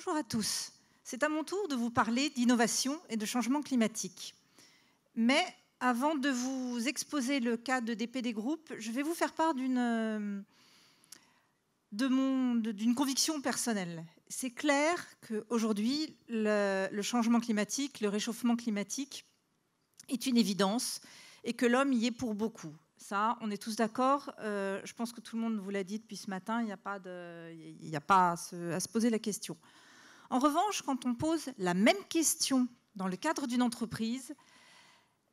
Bonjour à tous. C'est à mon tour de vous parler d'innovation et de changement climatique. Mais avant de vous exposer le cas de DPD Group, je vais vous faire part d'une conviction personnelle. C'est clair qu'aujourd'hui, le, changement climatique, le réchauffement climatique est une évidence et que l'homme y est pour beaucoup. Ça, on est tous d'accord. Euh, je pense que tout le monde vous l'a dit depuis ce matin. Il n'y a pas, à, se, poser la question. En revanche, quand on pose la même question dans le cadre d'une entreprise,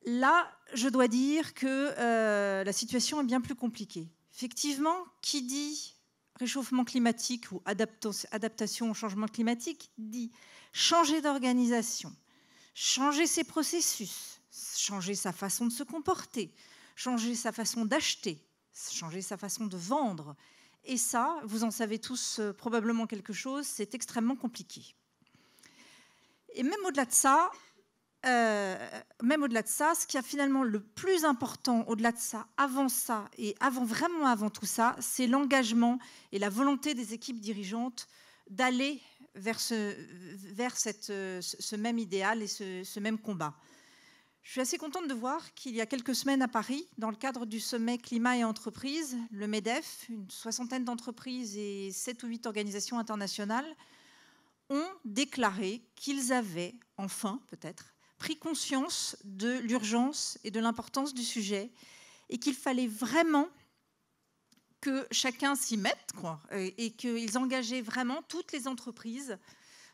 là, je dois dire que euh, la situation est bien plus compliquée. Effectivement, qui dit réchauffement climatique ou adaptation au changement climatique dit changer d'organisation, changer ses processus, changer sa façon de se comporter, changer sa façon d'acheter, changer sa façon de vendre, et ça, vous en savez tous euh, probablement quelque chose, c'est extrêmement compliqué. Et même au-delà de ça, euh, même au-delà de ça, ce qui a finalement le plus important au-delà de ça, avant ça et avant vraiment avant tout ça, c'est l'engagement et la volonté des équipes dirigeantes d'aller vers, ce, euh, même idéal et ce même combat. Je suis assez contente de voir qu'il y a quelques semaines à Paris, dans le cadre du sommet climat et entreprises, le MEDEF, une soixantaine d'entreprises et sept ou huit organisations internationales, ont déclaré qu'ils avaient, enfin peut-être, pris conscience de l'urgence et de l'importance du sujet et qu'il fallait vraiment que chacun s'y mette quoi, et qu'ils engageaient vraiment toutes les entreprises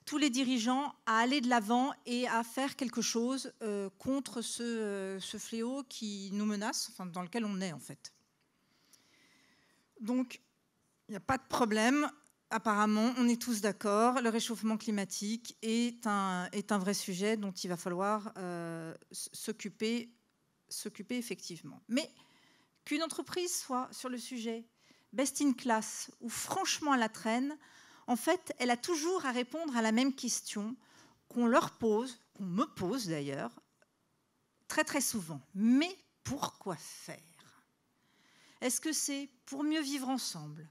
tous les dirigeants à aller de l'avant et à faire quelque chose euh, contre euh, ce, fléau qui nous menace, dans lequel on est en fait. Donc, il n'y a pas de problème. Apparemment, on est tous d'accord, le réchauffement climatique est un, vrai sujet dont il va falloir euh, s'occuper, s'occuper effectivement. Mais qu'une entreprise soit sur le sujet best in class ou franchement à la traîne, en fait, elle a toujours à répondre à la même question qu'on leur pose, qu'on me pose d'ailleurs, très très souvent. Mais pourquoi faire Est-ce que c'est pour mieux vivre ensemble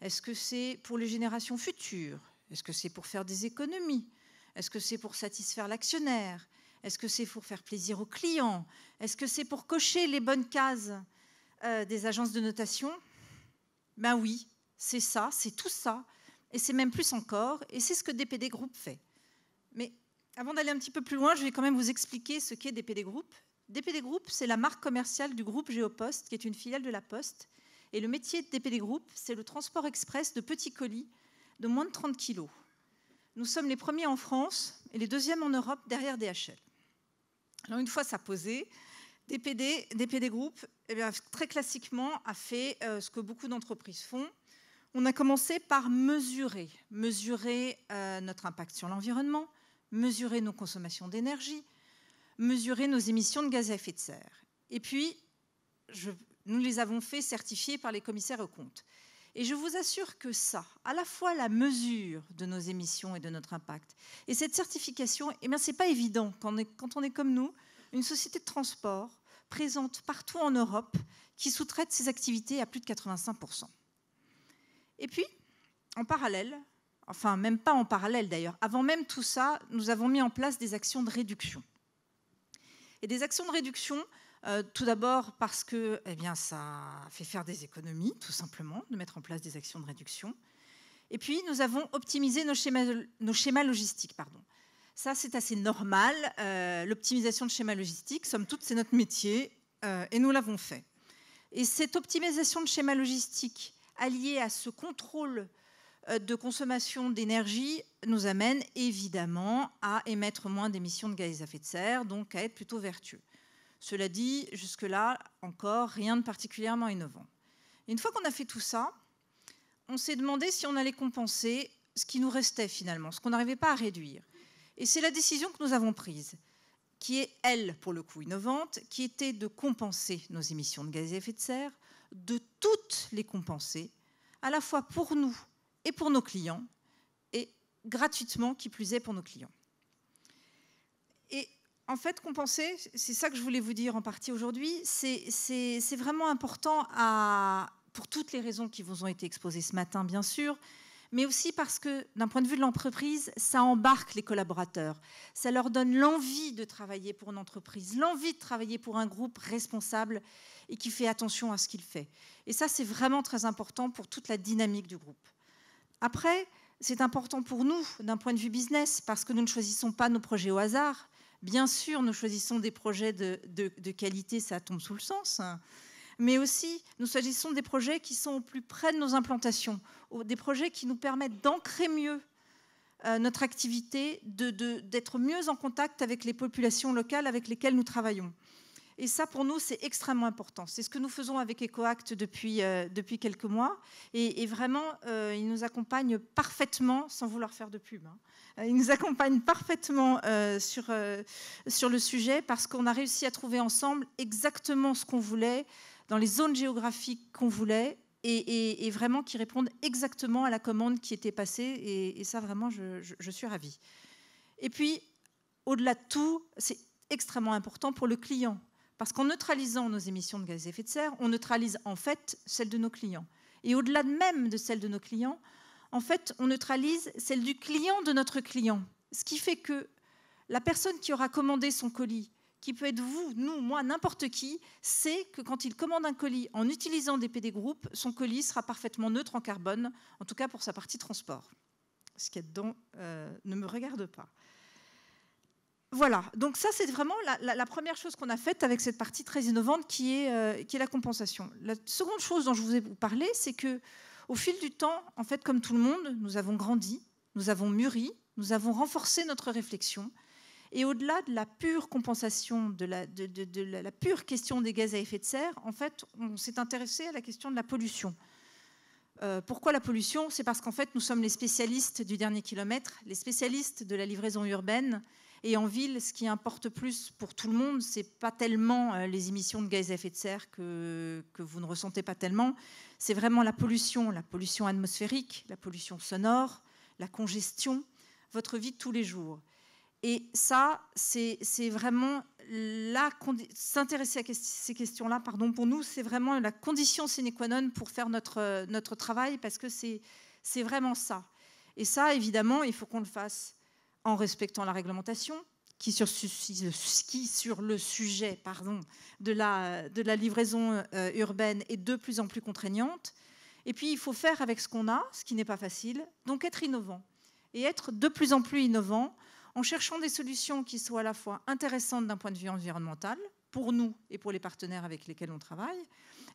Est-ce que c'est pour les générations futures Est-ce que c'est pour faire des économies Est-ce que c'est pour satisfaire l'actionnaire Est-ce que c'est pour faire plaisir aux clients Est-ce que c'est pour cocher les bonnes cases euh, des agences de notation Ben oui, c'est ça, c'est tout ça et c'est même plus encore, et c'est ce que DPD Group fait. Mais avant d'aller un petit peu plus loin, je vais quand même vous expliquer ce qu'est DPD Group. DPD Group, c'est la marque commerciale du groupe Géopost, qui est une filiale de la Poste. Et le métier de DPD Group, c'est le transport express de petits colis de moins de 30 kilos. Nous sommes les premiers en France et les deuxièmes en Europe derrière DHL. Alors une fois ça posé, DPD, DPD Group, eh très classiquement, a fait euh, ce que beaucoup d'entreprises font, on a commencé par mesurer, mesurer euh, notre impact sur l'environnement, mesurer nos consommations d'énergie, mesurer nos émissions de gaz à effet de serre. Et puis, nous les avons fait certifier par les commissaires aux comptes. Et je vous assure que ça, à la fois la mesure de nos émissions et de notre impact, et cette certification, eh bien, c'est pas évident quand est, quand on est comme nous, une société de transport présente partout en Europe qui sous-traite ses activités à plus de 85 et puis, en parallèle, enfin même pas en parallèle d'ailleurs, avant même tout ça, nous avons mis en place des actions de réduction. Et des actions de réduction, euh, tout d'abord parce que eh bien, ça fait faire des économies, tout simplement, de mettre en place des actions de réduction. Et puis, nous avons optimisé nos schémas, logistiques. Pardon. Ça, c'est assez normal. Euh, l'optimisation de schémas logistiques, somme toute, c'est notre métier euh, et nous l'avons fait. Et cette optimisation de schémas logistiques, alliés à ce contrôle euh, de consommation d'énergie nous amène évidemment à émettre moins d'émissions de gaz à effet de serre, donc à être plutôt vertueux. Cela dit, jusque-là, encore, rien de particulièrement innovant. Une fois qu'on a fait tout ça, on s'est demandé si on allait compenser ce qui nous restait finalement, ce qu'on n'arrivait pas à réduire. Et c'est la décision que nous avons prise, qui est, elle, pour le coup, innovante, qui était de compenser nos émissions de gaz à effet de serre de toutes les compenser, à la fois pour nous et pour nos clients, et gratuitement, qui plus est, pour nos clients. Et en fait, compenser, c'est ça que je voulais vous dire en partie aujourd'hui, c'est vraiment important pour toutes les raisons qui vous ont été exposées ce matin, bien sûr, mais aussi parce que, d'un point de vue de l'entreprise, ça embarque les collaborateurs. Ça leur donne l'envie de travailler pour une entreprise, l'envie de travailler pour un groupe responsable et qui fait attention à ce qu'il fait. Et ça, c'est vraiment très important pour toute la dynamique du groupe. Après, c'est important pour nous, d'un point de vue business, parce que nous ne choisissons pas nos projets au hasard. Bien sûr, nous choisissons des projets de, qualité, ça tombe sous le sens. Hein mais aussi nous s'agissons des projets qui sont au plus près de nos implantations, des projets qui nous permettent d'ancrer mieux euh, notre activité, d'être mieux en contact avec les populations locales avec lesquelles nous travaillons. Et ça, pour nous, c'est extrêmement important. C'est ce que nous faisons avec EcoAct depuis, euh, depuis quelques mois. Et, vraiment, euh, ils nous accompagnent parfaitement, sans vouloir faire de pub, hein. Ils nous accompagnent parfaitement sur, sur le sujet parce qu'on a réussi à trouver ensemble exactement ce qu'on voulait dans les zones géographiques qu'on voulait et, vraiment qui répondent exactement à la commande qui était passée. Et, ça, vraiment, je, suis ravie. Et puis, au-delà de tout, c'est extrêmement important pour le client. Parce qu'en neutralisant nos émissions de gaz à effet de serre, on neutralise en fait celles de nos clients. Et au-delà même de celles de nos clients, en fait, on neutralise celle du client de notre client. Ce qui fait que la personne qui aura commandé son colis qui peut être vous, nous, moi, n'importe qui, sait que quand il commande un colis en utilisant des PD groupes, son colis sera parfaitement neutre en carbone, en tout cas pour sa partie transport. Ce qui est a dedans euh, ne me regarde pas. Voilà, donc ça c'est vraiment la, première chose qu'on a faite avec cette partie très innovante qui est, euh, qui est la compensation. La seconde chose dont je vous ai parlé, c'est que au fil du temps, en fait, comme tout le monde, nous avons grandi, nous avons mûri, nous avons renforcé notre réflexion, et au-delà de la pure compensation, de la, pure question des gaz à effet de serre, en fait, on s'est intéressé à la question de la pollution. Euh, pourquoi la pollution C'est parce qu'en fait, nous sommes les spécialistes du dernier kilomètre, les spécialistes de la livraison urbaine. Et en ville, ce qui importe plus pour tout le monde, c'est pas tellement euh, les émissions de gaz à effet de serre que, que vous ne ressentez pas tellement, c'est vraiment la pollution, la pollution atmosphérique, la pollution sonore, la congestion, votre vie de tous les jours. Et ça, c'est vraiment s'intéresser à ces questions-là, pardon, pour nous, c'est vraiment la condition sine qua non pour faire notre, euh, notre travail, parce que c'est vraiment ça. Et ça, évidemment, il faut qu'on le fasse en respectant la réglementation, qui sur, qui sur le sujet pardon, de, la, de la livraison euh, urbaine est de plus en plus contraignante. Et puis, il faut faire avec ce qu'on a, ce qui n'est pas facile, donc être innovant. Et être de plus en plus innovant en cherchant des solutions qui soient à la fois intéressantes d'un point de vue environnemental, pour nous et pour les partenaires avec lesquels on travaille,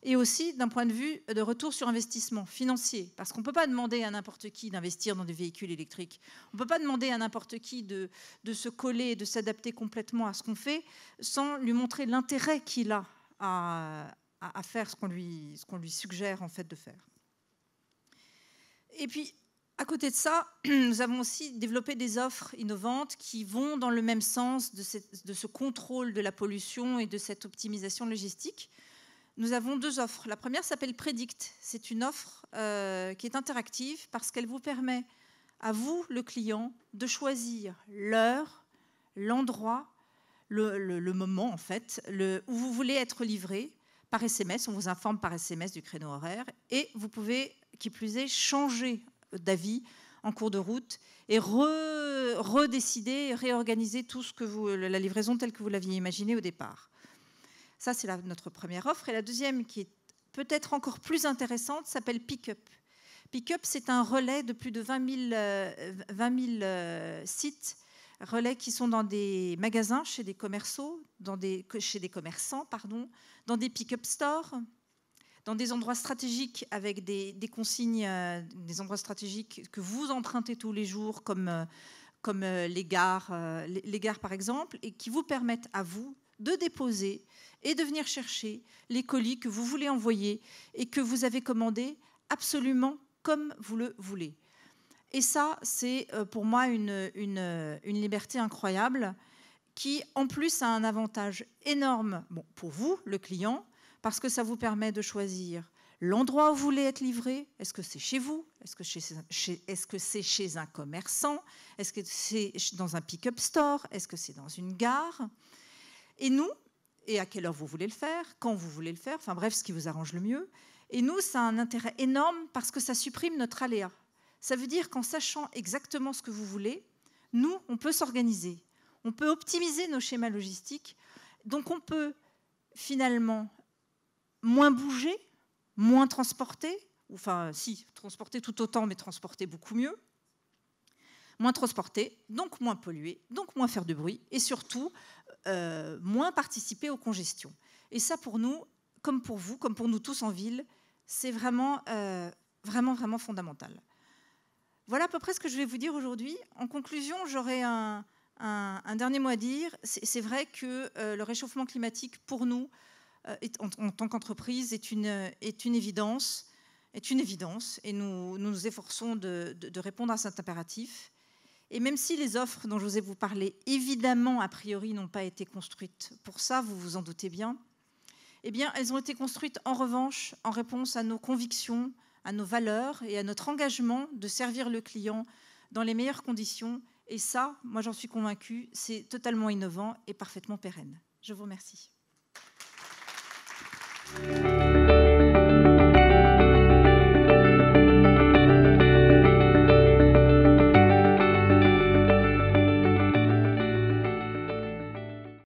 et aussi d'un point de vue de retour sur investissement financier, parce qu'on ne peut pas demander à n'importe qui d'investir dans des véhicules électriques, on ne peut pas demander à n'importe qui de, se coller, de s'adapter complètement à ce qu'on fait, sans lui montrer l'intérêt qu'il a à, faire ce qu'on lui, lui, suggère en fait de faire. Et puis, à côté de ça, nous avons aussi développé des offres innovantes qui vont dans le même sens de, ce contrôle de la pollution et de cette optimisation logistique. Nous avons deux offres. La première s'appelle Predict. C'est une offre euh, qui est interactive parce qu'elle vous permet, à vous, le client, de choisir l'heure, l'endroit, le, moment, en fait, où vous voulez être livré par SMS. On vous informe par SMS du créneau horaire et vous pouvez, qui plus est, changer d'avis en cours de route et redécider, réorganiser tout ce que vous, la livraison telle que vous l'aviez imaginée au départ. Ça, c'est notre première offre. Et la deuxième, qui est peut-être encore plus intéressante, s'appelle Pickup. Pickup, c'est un relais de plus de 20 000, euh, euh, sites, relais qui sont dans des magasins, chez des dans des, chez des commerçants, pardon, dans des pick-up stores, dans des endroits stratégiques avec des, consignes, euh, des endroits stratégiques que vous empruntez tous les jours, comme, euh, euh, les, gares, les, par exemple, et qui vous permettent à vous de déposer et de venir chercher les colis que vous voulez envoyer et que vous avez commandés absolument comme vous le voulez. Et ça, c'est pour moi une, liberté incroyable qui en plus a un avantage énorme pour vous, le client, parce que ça vous permet de choisir l'endroit où vous voulez être livré. Est-ce que c'est chez vous Est-ce que c'est chez, un commerçant Est-ce que c'est dans un pick-up store Est-ce que c'est dans une gare Et nous, et à quelle heure vous voulez le faire, quand vous voulez le faire, enfin bref, ce qui vous arrange le mieux. Et nous, ça a un intérêt énorme parce que ça supprime notre aléa. Ça veut dire qu'en sachant exactement ce que vous voulez, nous, on peut s'organiser, on peut optimiser nos schémas logistiques, donc on peut finalement moins bouger, moins transporter. enfin si, transporter tout autant, mais transporter beaucoup mieux, moins transporter, donc moins polluer, donc moins faire de bruit, et surtout euh, moins participer aux congestions. Et ça, pour nous, comme pour vous, comme pour nous tous en ville, c'est vraiment, euh, vraiment, vraiment fondamental. Voilà à peu près ce que je vais vous dire aujourd'hui. En conclusion, j'aurais un, dernier mot à dire. C'est vrai que euh, le réchauffement climatique, pour nous, euh, en, tant qu'entreprise euh, est une, évidence est une évidence et nous nous, efforçons de, répondre à cet impératif. Et même si les offres dont j'osais vous parler, évidemment, a priori, n'ont pas été construites pour ça, vous vous en doutez bien, eh bien, elles ont été construites en revanche en réponse à nos convictions, à nos valeurs et à notre engagement de servir le client dans les meilleures conditions. Et ça, moi j'en suis convaincue, c'est totalement innovant et parfaitement pérenne. Je vous remercie. Música